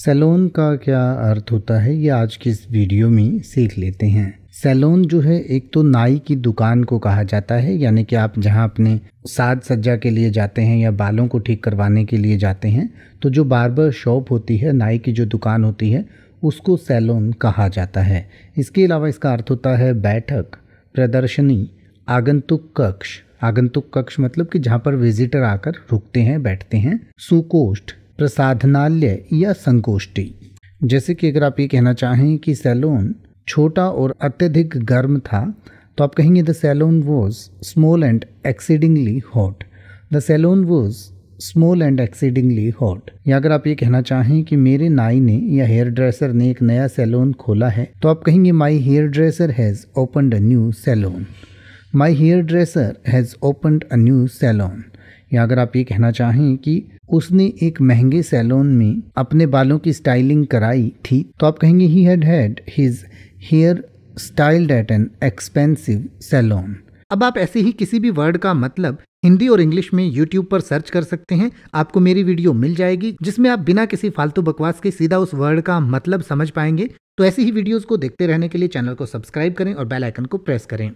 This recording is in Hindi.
सैलोन का क्या अर्थ होता है ये आज की इस वीडियो में सीख लेते हैं सैलोन जो है एक तो नाई की दुकान को कहा जाता है यानी कि आप जहां अपने साज सज्जा के लिए जाते हैं या बालों को ठीक करवाने के लिए जाते हैं तो जो बार्बर शॉप होती है नाई की जो दुकान होती है उसको सैलोन कहा जाता है इसके अलावा इसका अर्थ होता है बैठक प्रदर्शनी आगंतुक कक्ष आगंतुक कक्ष मतलब कि जहाँ पर विजिटर आकर रुकते हैं बैठते हैं सुकोष्ठ प्रसाधनालय या संगोष्ठी जैसे कि अगर आप ये कहना चाहें कि सैलून छोटा और अत्यधिक गर्म था तो आप कहेंगे the salon was small and exceedingly hot the salon was small and exceedingly hot या अगर आप ये कहना चाहें कि मेरे नाई ने या हेयर ड्रेसर ने एक नया सैलून खोला है तो आप कहेंगे my hairdresser has opened a new salon my hairdresser has opened a new salon या अगर आप ये कहना चाहें कि उसने एक महंगे सैलून में अपने बालों की स्टाइलिंग कराई थी तो आप कहेंगे he had had his hair styled at an expensive salon अब आप ऐसे ही किसी भी वर्ड का मतलब हिंदी और इंग्लिश में यूट्यूब पर सर्च कर सकते हैं आपको मेरी वीडियो मिल जाएगी जिसमें आप बिना किसी फालतू बकवास के सीधा उस वर्ड का मतलब समझ पाएंगे तो ऐसी ही वीडियोस को देखते रहने के लिए चैनल को सब्सक्राइब करें और बेल आइकन को प्रेस करें